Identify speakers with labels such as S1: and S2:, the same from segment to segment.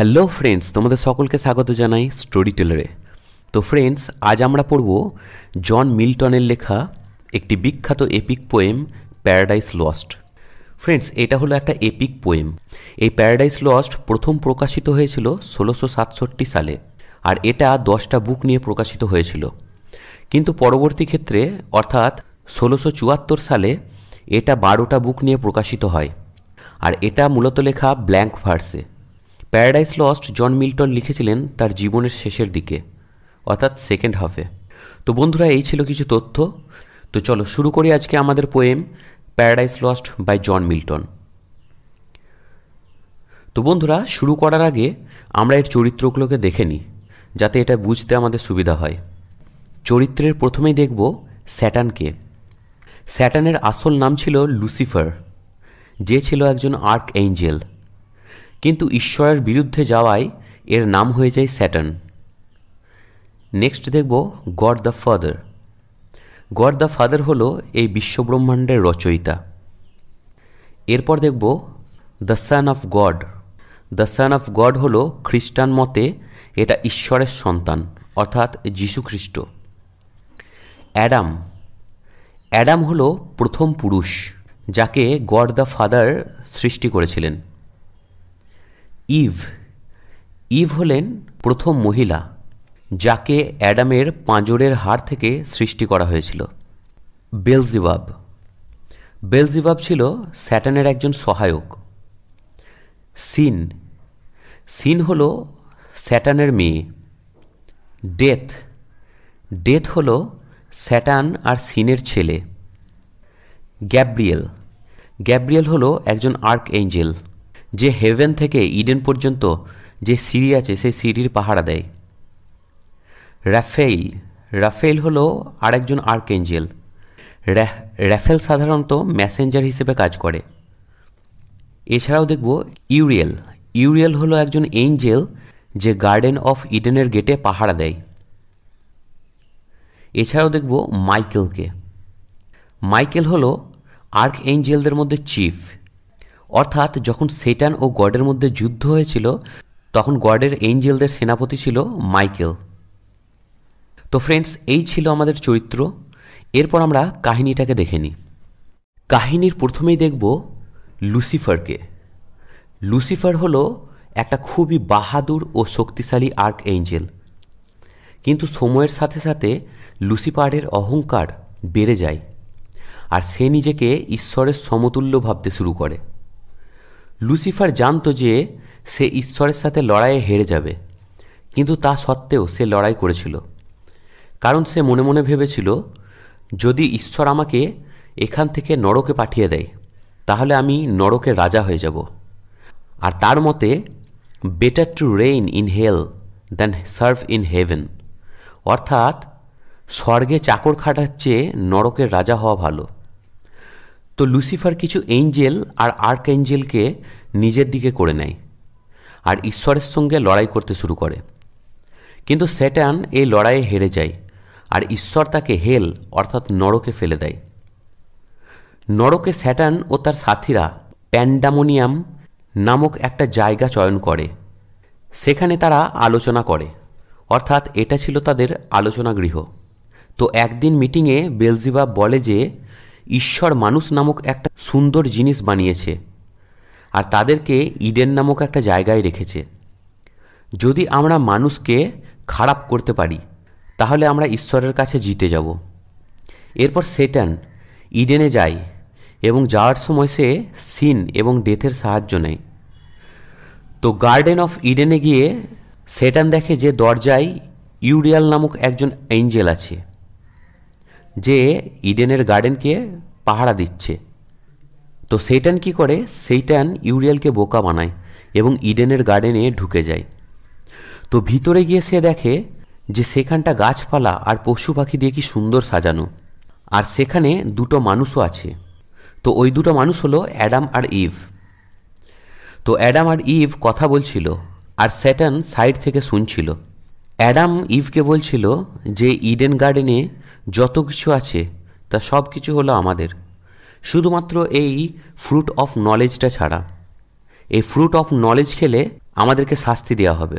S1: hello friends তোমাদের সকলকে স্বাগত জানাই স্টোরি টেলারে তো ফ্রেন্ডস আজ আমরা পড়ব জন মিল্টনের লেখা একটি বিখ্যাত epic poem Paradise Lost friends এটা হলো একটা এপিক পোয়েম এই প্যারাডাইস লস্ট প্রথম প্রকাশিত হয়েছিল ষোলোশো সাতষট্টি সালে আর এটা দশটা বুক নিয়ে প্রকাশিত হয়েছিল কিন্তু পরবর্তী ক্ষেত্রে অর্থাৎ ষোলোশো চুয়াত্তর সালে এটা বারোটা বুক নিয়ে প্রকাশিত হয় আর এটা মূলত লেখা ব্ল্যাঙ্ক ভার্সে প্যারাডাইস লস্ট জন মিল্টন লিখেছিলেন তার জীবনের শেষের দিকে অর্থাৎ সেকেন্ড হাফে তো বন্ধুরা এই ছিল কিছু তথ্য তো চলো শুরু করি আজকে আমাদের poem Paradise Lost by John Milton তো বন্ধুরা শুরু করার আগে আমরা এর চরিত্রগুলোকে দেখে নিই যাতে এটা বুঝতে আমাদের সুবিধা হয় চরিত্রের প্রথমেই দেখব স্যাটানকে স্যাটানের আসল নাম ছিল লুসিফার যে ছিল একজন আর্ক এঞ্জেল কিন্তু ঈশ্বরের বিরুদ্ধে যাওয়ায় এর নাম হয়ে যায় স্যাটার্ন নেক্সট দেখব God the Father God the Father হলো এই বিশ্বব্রহ্মাণ্ডের রচয়িতা এরপর দেখব the Son of God the Son of God হল খ্রিস্টান মতে এটা ঈশ্বরের সন্তান অর্থাৎ যীশুখ্রিস্ট অ্যাডাম অ্যাডাম হল প্রথম পুরুষ যাকে গড দ্য ফাদার সৃষ্টি করেছিলেন ইভ ইভ হলেন প্রথম মহিলা যাকে অ্যাডামের পাঁজরের হাড় থেকে সৃষ্টি করা হয়েছিল বেলজিবাব বেলজিবাব ছিল স্যাটানের একজন সহায়ক সিন সিন হল স্যাটানের মেয়ে ডেথ ডেথ হল স্যাটান আর সিনের ছেলে গ্যাব্রিয়েল গ্যাব্রিয়েল হল একজন আর্ক এঞ্জেল যে হেভেন থেকে ইডেন পর্যন্ত যে সিঁড়ি আছে সেই সিঁড়ির পাহারা দেয় রাফেল রাফেল হলো আরেকজন এঞ্জেল র্যাফেল সাধারণত ম্যাসেঞ্জার হিসেবে কাজ করে এছাড়াও দেখব ইউরিয়েল ইউরিয়েল হলো একজন এঞ্জেল যে গার্ডেন অফ ইডেনের গেটে পাহারা দেয় এছাড়াও দেখব মাইকেলকে মাইকেল হলো আর্ক এঞ্জেলদের মধ্যে চিফ অর্থাৎ যখন সেটান ও গডের মধ্যে যুদ্ধ হয়েছিল তখন গডের এঞ্জেলদের সেনাপতি ছিল মাইকেল তো ফ্রেন্ডস এই ছিল আমাদের চরিত্র এরপর আমরা কাহিনীটাকে দেখে নিই কাহিনীর প্রথমেই দেখব লুসিফারকে লুসিফার হল একটা খুবই বাহাদুর ও শক্তিশালী আর্ক এঞ্জেল কিন্তু সময়ের সাথে সাথে লুসিফারের অহংকার বেড়ে যায় আর সে নিজেকে ঈশ্বরের সমতুল্য ভাবতে শুরু করে লুসিফার জানত যে সে ঈশ্বরের সাথে লড়াইয়ে হেরে যাবে কিন্তু তা সত্ত্বেও সে লড়াই করেছিল কারণ সে মনে মনে ভেবেছিল যদি ঈশ্বর আমাকে এখান থেকে নরকে পাঠিয়ে দেয় তাহলে আমি নরকের রাজা হয়ে যাব আর তার মতে better to reign in hell than serve in heaven অর্থাৎ স্বর্গে চাকর খাটার চেয়ে নরকের রাজা হওয়া ভালো তো লুসিফার কিছু এঞ্জেল আর আর্ক এঞ্জেলকে নিজের দিকে করে নেয় আর ঈশ্বরের সঙ্গে লড়াই করতে শুরু করে কিন্তু স্যাটান এই লড়াইয়ে হেরে যায় আর ঈশ্বর তাকে হেল অর্থাৎ নরকে ফেলে দেয় নরকে স্যাটান ও তার সাথীরা প্যান্ডামোনিয়াম নামক একটা জায়গা চয়ন করে সেখানে তারা আলোচনা করে অর্থাৎ এটা ছিল তাদের আলোচনা গৃহ তো একদিন মিটিংয়ে বেলজিবা বলে যে ঈশ্বর মানুষ নামক একটা সুন্দর জিনিস বানিয়েছে আর তাদেরকে ইডেন নামক একটা জায়গায় রেখেছে যদি আমরা মানুষকে খারাপ করতে পারি তাহলে আমরা ঈশ্বরের কাছে জিতে যাব এরপর সেটান ইডেনে যায় এবং যাওয়ার সময় সে সিন এবং ডেথের সাহায্য নেয় তো গার্ডেন অফ ইডেনে গিয়ে সেটান দেখে যে দরজায় ইউরিয়াল নামক একজন এঞ্জেল আছে যে ইডেনের গার্ডেনকে পাহারা দিচ্ছে তো সেইটান কি করে সেইটান ইউরিয়ালকে বোকা বানায় এবং ইডেনের গার্ডেনে ঢুকে যায় তো ভিতরে গিয়ে সে দেখে যে সেখানটা গাছপালা আর পশু পাখি দিয়ে কি সুন্দর সাজানো আর সেখানে দুটো মানুষও আছে তো ওই দুটো মানুষ হলো অ্যাডাম আর ইভ তো অ্যাডাম আর ইভ কথা বলছিল আর স্যাটান সাইড থেকে শুনছিল অ্যাডাম ইভকে বলছিল যে ইডেন গার্ডেনে যত কিছু আছে তা সব কিছু হলো আমাদের শুধুমাত্র এই ফ্রুট অফ নলেজটা ছাড়া এই ফ্রুট অফ নলেজ খেলে আমাদেরকে শাস্তি দেওয়া হবে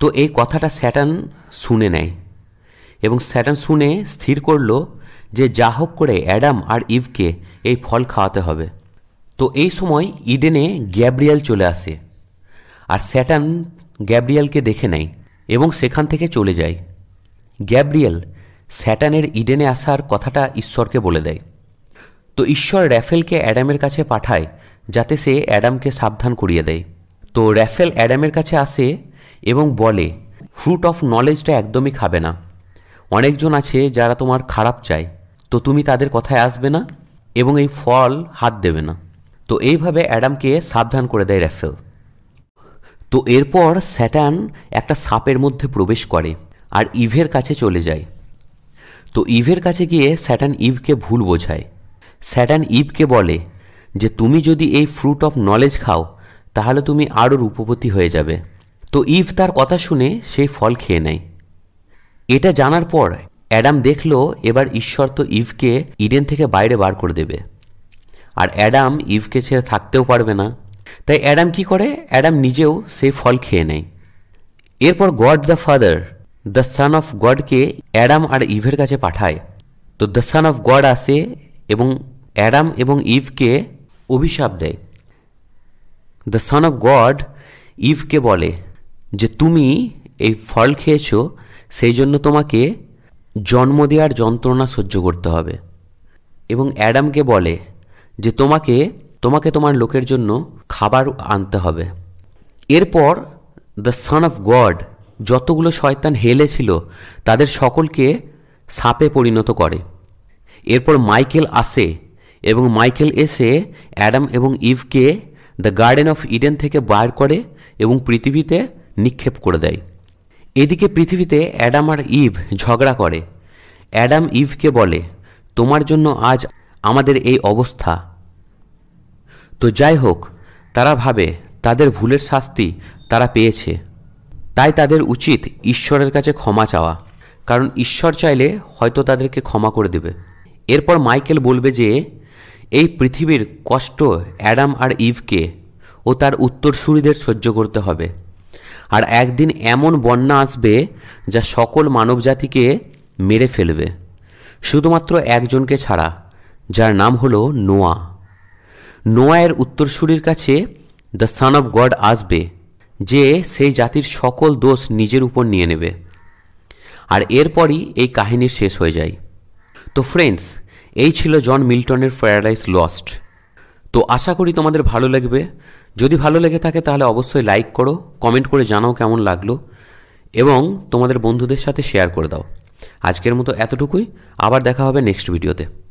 S1: তো এই কথাটা স্যাটান শুনে নেয় এবং স্যাটান শুনে স্থির করল যে যা হোক করে অ্যাডাম আর ইভকে এই ফল খাওয়াতে হবে তো এই সময় ইডেনে গ্যাব্রিয়াল চলে আসে আর স্যাটান গ্যাব্রিয়েলকে দেখে নেয় এবং সেখান থেকে চলে যায় গ্যাব্রিয়েল স্যাটানের ইডেনে আসার কথাটা ঈশ্বরকে বলে দেয় তো ঈশ্বর র্যাফেলকে অ্যাডামের কাছে পাঠায় যাতে সে অ্যাডামকে সাবধান করিয়ে দেয় তো র্যাফেল অ্যাডামের কাছে আসে এবং বলে ফ্রুট অফ নলেজটা একদমই খাবে না অনেকজন আছে যারা তোমার খারাপ চায় তো তুমি তাদের কথায় আসবে না এবং এই ফল হাত দেবে না তো এইভাবে অ্যাডামকে সাবধান করে দেয় র্যাফেল তো এরপর স্যাটান একটা সাপের মধ্যে প্রবেশ করে আর ইভের কাছে চলে যায় তো ইভের কাছে গিয়ে স্যাটান ইভকে ভুল বোঝায় স্যাটান ইভকে বলে যে তুমি যদি এই ফ্রুট অফ নলেজ খাও তাহলে তুমি আরও রূপপতি হয়ে যাবে তো ইভ তার কথা শুনে সেই ফল খেয়ে নেয় এটা জানার পর অ্যাডাম দেখল এবার ঈশ্বর তো ইভকে ইডেন থেকে বাইরে বার করে দেবে আর অ্যাডাম ইভকে ছেড়ে থাকতেও পারবে না তাই অ্যাডাম কি করে অ্যাডাম নিজেও সেই ফল খেয়ে নেয় এরপর God the Father the Son of গডকে অ্যাডাম আর ইভের কাছে পাঠায় তো দ্য সান অফ গড আসে এবং অ্যাডাম এবং ইভকে অভিশাপ দেয় দ্য সান অফ গড ইভকে বলে যে তুমি এই ফল খেয়েছ সেই জন্য তোমাকে জন্ম দেওয়ার যন্ত্রণা সহ্য করতে হবে এবং অ্যাডামকে বলে যে তোমাকে তোমাকে তোমার লোকের জন্য খাবার আনতে হবে এরপর দ্য সান অফ গড যতগুলো শয়তান হেলে ছিল তাদের সকলকে সাপে পরিণত করে এরপর মাইকেল আসে এবং মাইকেল এসে অ্যাডাম এবং ইভকে দ্য গার্ডেন অফ ইডেন থেকে বার করে এবং পৃথিবীতে নিক্ষেপ করে দেয় এদিকে পৃথিবীতে অ্যাডাম আর ইভ ঝগড়া করে অ্যাডাম ইভকে বলে তোমার জন্য আজ আমাদের এই অবস্থা তো যাই হোক তারা ভাবে তাদের ভুলের শাস্তি তারা পেয়েছে তাই তাদের উচিত ঈশ্বরের কাছে ক্ষমা চাওয়া কারণ ঈশ্বর চাইলে হয়তো তাদেরকে ক্ষমা করে দেবে এরপর মাইকেল বলবে যে এই পৃথিবীর কষ্ট অ্যাডাম আর ইভকে ও তার উত্তরসূরিদের সহ্য করতে হবে আর একদিন এমন বন্যা আসবে যা সকল মানবজাতিকে মেরে ফেলবে শুধুমাত্র একজনকে ছাড়া যার নাম হলো নোয়া নোয়ায়ের উত্তরসূরির কাছে দ্য সান অব গড আসবে যে সেই জাতির সকল দোষ নিজের উপর নিয়ে নেবে আর এরপরই এই কাহিনীর শেষ হয়ে যায় তো ফ্রেন্ডস এই ছিল জন মিল্টনের প্যারাডাইস লস্ট তো আশা করি তোমাদের ভালো লাগবে যদি ভালো লেগে থাকে তাহলে অবশ্যই লাইক করো কমেন্ট করে জানাও কেমন লাগলো এবং তোমাদের বন্ধুদের সাথে শেয়ার করে দাও আজকের মতো এতটুকুই আবার দেখা হবে নেক্সট ভিডিওতে